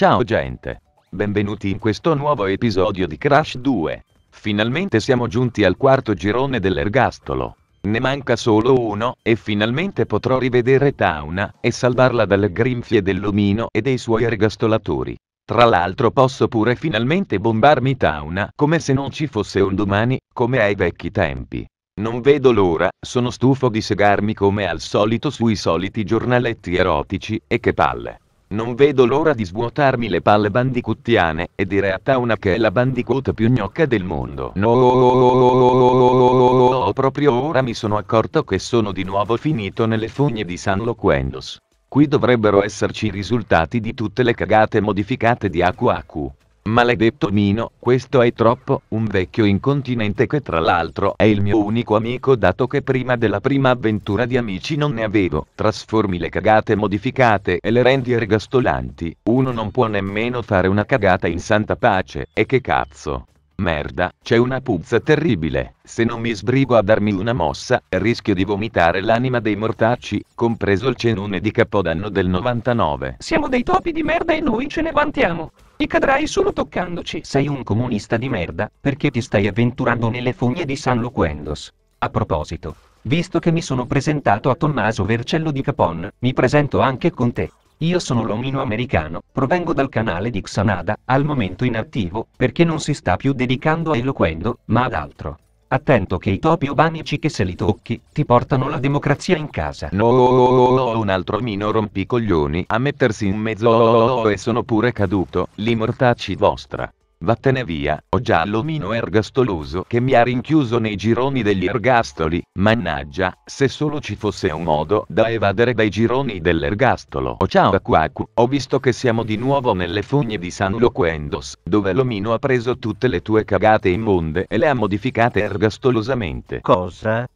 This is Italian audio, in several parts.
Ciao gente. Benvenuti in questo nuovo episodio di Crash 2. Finalmente siamo giunti al quarto girone dell'ergastolo. Ne manca solo uno, e finalmente potrò rivedere Tauna, e salvarla dalle grinfie dell'omino e dei suoi ergastolatori. Tra l'altro posso pure finalmente bombarmi Tauna come se non ci fosse un domani, come ai vecchi tempi. Non vedo l'ora, sono stufo di segarmi come al solito sui soliti giornaletti erotici, e che palle. Non vedo l'ora di svuotarmi le palle bandicuttiane e dire a Tauna che è la bandicoot più gnocca del mondo. No, proprio ora mi sono accorto che sono di nuovo finito nelle fogne di San Loquendos. Qui dovrebbero esserci i risultati di tutte le cagate modificate di Aku Aku. Maledetto Mino, questo è troppo, un vecchio incontinente che tra l'altro è il mio unico amico dato che prima della prima avventura di amici non ne avevo. Trasformi le cagate modificate e le rendi ergastolanti, uno non può nemmeno fare una cagata in santa pace, e che cazzo. Merda, c'è una puzza terribile, se non mi sbrigo a darmi una mossa, rischio di vomitare l'anima dei mortacci, compreso il cenone di Capodanno del 99. Siamo dei topi di merda e noi ce ne vantiamo. E cadrai solo toccandoci. Sei un comunista di merda, perché ti stai avventurando nelle fogne di San Luquendos. A proposito, visto che mi sono presentato a Tommaso Vercello di Capon, mi presento anche con te. Io sono l'omino americano, provengo dal canale di Xanada, al momento inattivo, perché non si sta più dedicando a eloquendo, ma ad altro. Attento che i topi ubanici che se li tocchi, ti portano la democrazia in casa. No, un altro omino rompicoglioni a mettersi in mezzo e sono pure caduto, l'immortacci vostra. Vattene via, ho già l'omino ergastoloso che mi ha rinchiuso nei gironi degli ergastoli, mannaggia, se solo ci fosse un modo da evadere dai gironi dell'ergastolo. Oh ciao Aquacu, ho visto che siamo di nuovo nelle fogne di San Loquendos, dove l'omino ha preso tutte le tue cagate immonde e le ha modificate ergastolosamente. Cosa?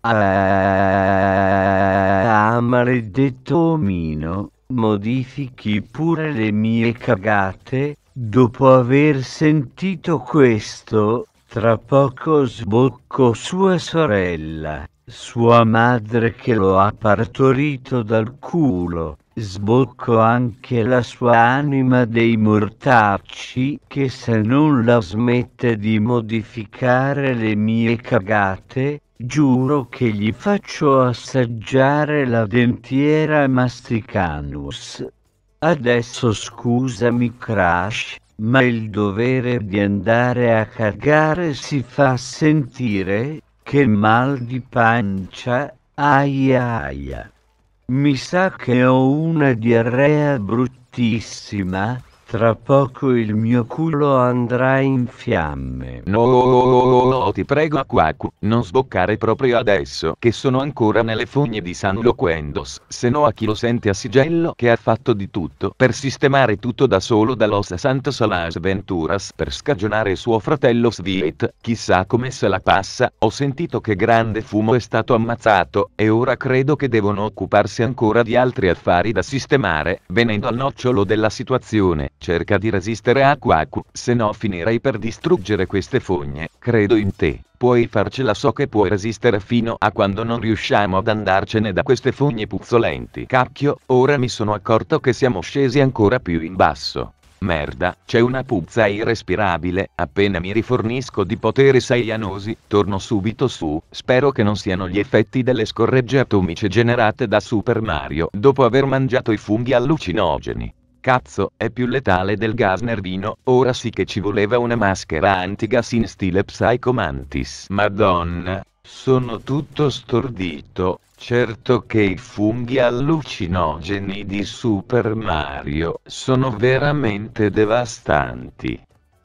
Ah, eh, maledetto omino, modifichi pure le mie cagate? Dopo aver sentito questo, tra poco sbocco sua sorella, sua madre che lo ha partorito dal culo. sbocco anche la sua anima dei mortacci che se non la smette di modificare le mie cagate, giuro che gli faccio assaggiare la dentiera masticanus. Adesso scusami Crash, ma il dovere di andare a cagare si fa sentire, che mal di pancia, aia aia. Mi sa che ho una diarrea bruttissima, tra poco il mio culo andrà in fiamme. No, ti prego Aquaku, non sboccare proprio adesso, che sono ancora nelle fogne di San Loquendos, se no a chi lo sente a Sigello che ha fatto di tutto per sistemare tutto da solo dall'Os Santa Salas Venturas per scagionare suo fratello Sviet, chissà come se la passa, ho sentito che grande fumo è stato ammazzato, e ora credo che devono occuparsi ancora di altri affari da sistemare, venendo al nocciolo della situazione, Cerca di resistere a Aku, se no finirei per distruggere queste fogne, credo in te. Puoi farcela so che puoi resistere fino a quando non riusciamo ad andarcene da queste fogne puzzolenti. Cacchio, ora mi sono accorto che siamo scesi ancora più in basso. Merda, c'è una puzza irrespirabile, appena mi rifornisco di poteri saianosi, torno subito su, spero che non siano gli effetti delle scorregge atomiche generate da Super Mario dopo aver mangiato i funghi allucinogeni. Cazzo, è più letale del gas nervino, ora sì che ci voleva una maschera antigas in stile Psycho Mantis. Madonna, sono tutto stordito, certo che i funghi allucinogeni di Super Mario sono veramente devastanti.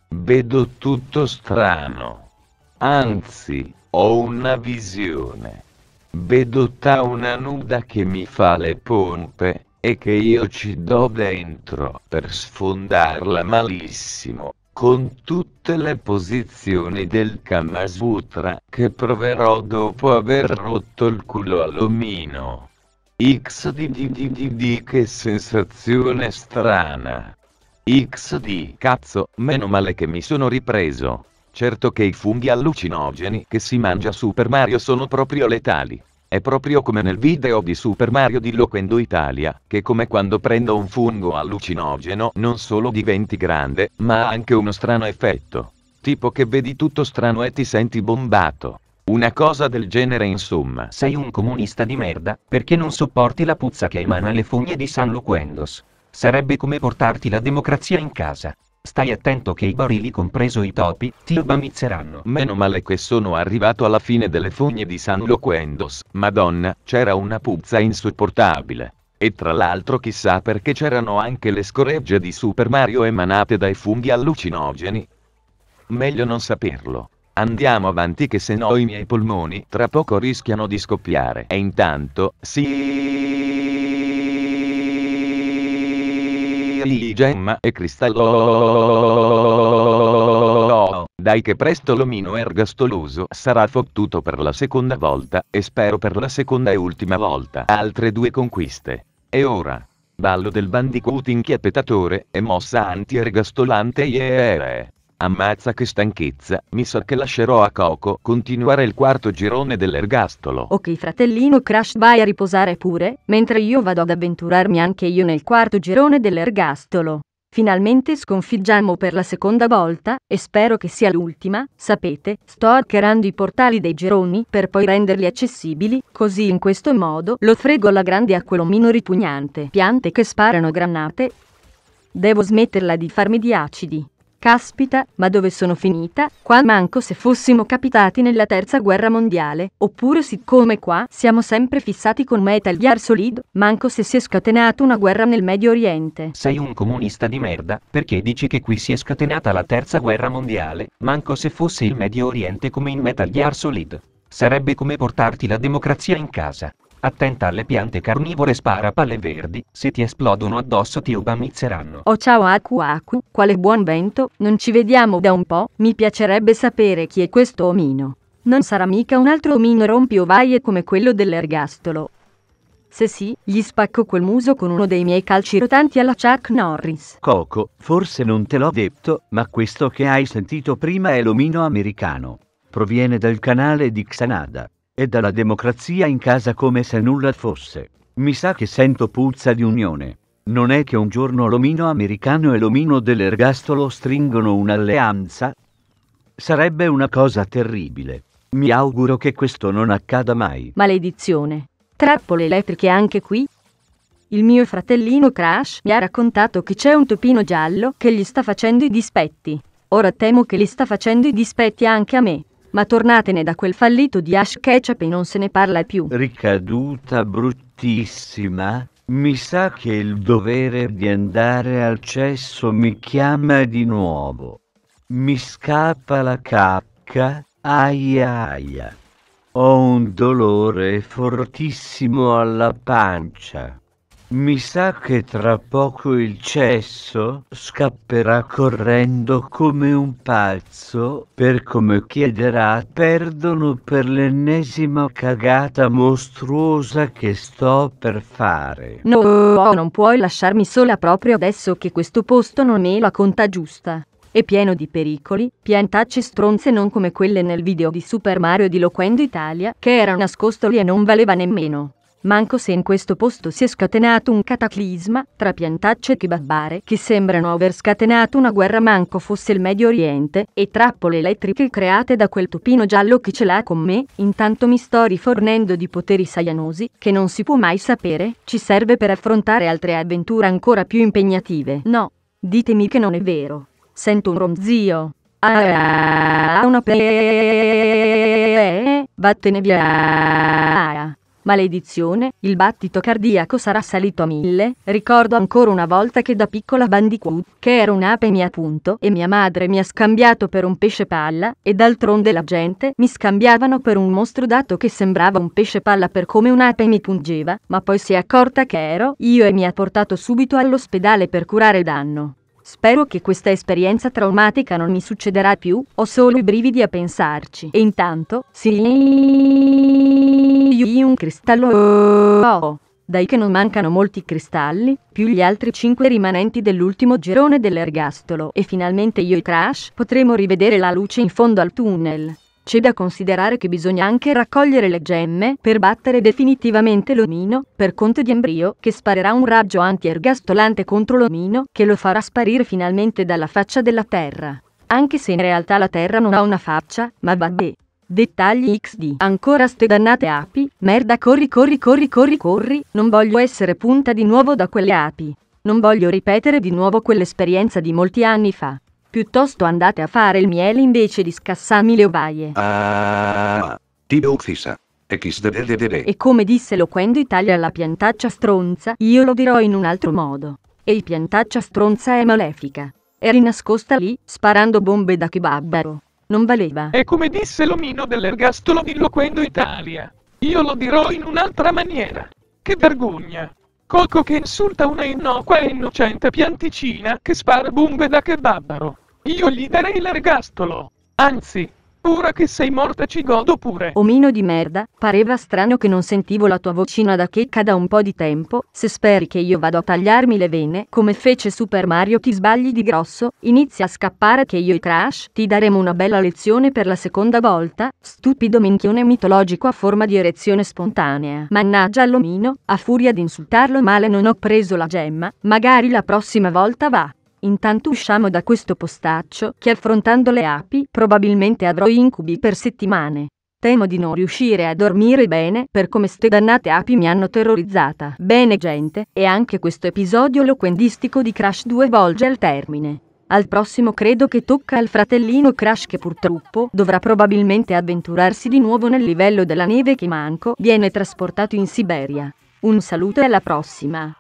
Vedo tutto strano. Anzi, ho una visione. Vedo ta una nuda che mi fa le pompe, e che io ci do dentro per sfondarla malissimo, con tutte le posizioni del Kamasutra che proverò dopo aver rotto il culo all'omino. XDDDDD che sensazione strana. XD cazzo, meno male che mi sono ripreso. Certo che i funghi allucinogeni che si mangia Super Mario sono proprio letali. È proprio come nel video di Super Mario di Loquendo Italia, che come quando prendo un fungo allucinogeno non solo diventi grande, ma ha anche uno strano effetto. Tipo che vedi tutto strano e ti senti bombato. Una cosa del genere insomma. Sei un comunista di merda, perché non sopporti la puzza che emana le fogne di San Loquendos. Sarebbe come portarti la democrazia in casa. Stai attento che i barili compreso i topi, ti bamizzeranno. Meno male che sono arrivato alla fine delle fogne di San Loquendos. Madonna, c'era una puzza insopportabile. E tra l'altro chissà perché c'erano anche le scoregge di Super Mario emanate dai funghi allucinogeni. Meglio non saperlo. Andiamo avanti che se no i miei polmoni tra poco rischiano di scoppiare. E intanto, sì. Lily Gemma e Cristallo. Dai che presto l'omino ergastoloso sarà fottuto per la seconda volta, e spero per la seconda e ultima volta. Altre due conquiste. E ora? Ballo del bandicoot inchiappettatore, e mossa anti-ergastolante yeah. Ammazza che stanchezza, mi sa che lascerò a Coco continuare il quarto girone dell'ergastolo. Ok fratellino Crash vai a riposare pure, mentre io vado ad avventurarmi anche io nel quarto girone dell'ergastolo. Finalmente sconfiggiamo per la seconda volta, e spero che sia l'ultima, sapete, sto hackerando i portali dei gironi per poi renderli accessibili, così in questo modo lo frego alla grande a quell'omino ripugnante. Piante che sparano granate. Devo smetterla di farmi di acidi. Caspita, ma dove sono finita? Qua manco se fossimo capitati nella terza guerra mondiale, oppure siccome qua siamo sempre fissati con Metal Gear Solid, manco se si è scatenata una guerra nel Medio Oriente. Sei un comunista di merda, perché dici che qui si è scatenata la terza guerra mondiale, manco se fosse il Medio Oriente come in Metal Gear Solid. Sarebbe come portarti la democrazia in casa. Attenta alle piante carnivore spara palle verdi, se ti esplodono addosso ti ubamizzeranno. Oh ciao Aku Aku, quale buon vento, non ci vediamo da un po', mi piacerebbe sapere chi è questo omino. Non sarà mica un altro omino rompiovaie come quello dell'ergastolo. Se sì, gli spacco quel muso con uno dei miei calci rotanti alla Chuck Norris. Coco, forse non te l'ho detto, ma questo che hai sentito prima è l'omino americano. Proviene dal canale di Xanada e dalla democrazia in casa come se nulla fosse. Mi sa che sento puzza di unione. Non è che un giorno l'omino americano e l'omino dell'ergastolo stringono un'alleanza? Sarebbe una cosa terribile. Mi auguro che questo non accada mai. Maledizione. Trappole elettriche anche qui? Il mio fratellino Crash mi ha raccontato che c'è un topino giallo che gli sta facendo i dispetti. Ora temo che gli sta facendo i dispetti anche a me ma tornatene da quel fallito di Ash Ketchup e non se ne parla più. Ricaduta bruttissima. Mi sa che il dovere di andare al cesso mi chiama di nuovo. Mi scappa la cacca, aia aia. Ho un dolore fortissimo alla pancia. Mi sa che tra poco il cesso scapperà correndo come un pazzo per come chiederà perdono per l'ennesima cagata mostruosa che sto per fare. No, non puoi lasciarmi sola proprio adesso che questo posto non è la conta giusta. È pieno di pericoli, piantacce stronze non come quelle nel video di Super Mario di Loquendo Italia, che era nascosto lì e non valeva nemmeno. Manco se in questo posto si è scatenato un cataclisma tra piantacce kebabbare che sembrano aver scatenato una guerra manco fosse il Medio Oriente e trappole elettriche create da quel topino giallo che ce l'ha con me, intanto mi sto rifornendo di poteri saianosi che non si può mai sapere, ci serve per affrontare altre avventure ancora più impegnative. No, ditemi che non è vero. Sento un ronzio. Ah, una pe... Vattene via. Maledizione, il battito cardiaco sarà salito a mille, ricordo ancora una volta che da piccola Bandicoot, che era un'ape mia appunto, e mia madre mi ha scambiato per un pesce palla, e d'altronde la gente mi scambiavano per un mostro dato che sembrava un pesce palla per come un'ape mi pungeva, ma poi si è accorta che ero io e mi ha portato subito all'ospedale per curare danno. Spero che questa esperienza traumatica non mi succederà più, ho solo i brividi a pensarci. E intanto, sì di un cristallo dai che non mancano molti cristalli, più gli altri 5 rimanenti dell'ultimo girone dell'ergastolo e finalmente io e Crash potremo rivedere la luce in fondo al tunnel. C'è da considerare che bisogna anche raccogliere le gemme per battere definitivamente l'omino, per conto di Embrio, che sparerà un raggio anti-ergastolante contro l'omino, che lo farà sparire finalmente dalla faccia della Terra. Anche se in realtà la Terra non ha una faccia, ma vabbè. Dettagli XD. Ancora ste dannate api. Merda corri corri corri corri corri. Non voglio essere punta di nuovo da quelle api. Non voglio ripetere di nuovo quell'esperienza di molti anni fa. Piuttosto andate a fare il miele invece di scassarmi le ovaie. Ah, Tibio E come disse Loquendo Italia alla piantaccia stronza, io lo dirò in un altro modo. E il piantaccia stronza è malefica. Eri rinascosta lì, sparando bombe da kebabaro non valeva. È come disse l'omino dell'ergastolo diloquendo Italia. Io lo dirò in un'altra maniera. Che vergogna! Coco che insulta una innocua e innocente pianticina che spara bombe da che babbaro. Io gli darei l'ergastolo. Anzi, Pura che sei morta ci godo pure. Omino di merda, pareva strano che non sentivo la tua vocina da checca da un po' di tempo. Se speri che io vado a tagliarmi le vene, come fece Super Mario, ti sbagli di grosso, inizia a scappare che io e Crash ti daremo una bella lezione per la seconda volta. Stupido minchione mitologico a forma di erezione spontanea. Mannaggia all'omino, a furia di insultarlo male non ho preso la gemma, magari la prossima volta va. Intanto usciamo da questo postaccio che affrontando le api probabilmente avrò incubi per settimane. Temo di non riuscire a dormire bene per come ste dannate api mi hanno terrorizzata. Bene gente, e anche questo episodio loquendistico di Crash 2 volge al termine. Al prossimo credo che tocca al fratellino Crash che purtroppo dovrà probabilmente avventurarsi di nuovo nel livello della neve che manco viene trasportato in Siberia. Un saluto e alla prossima!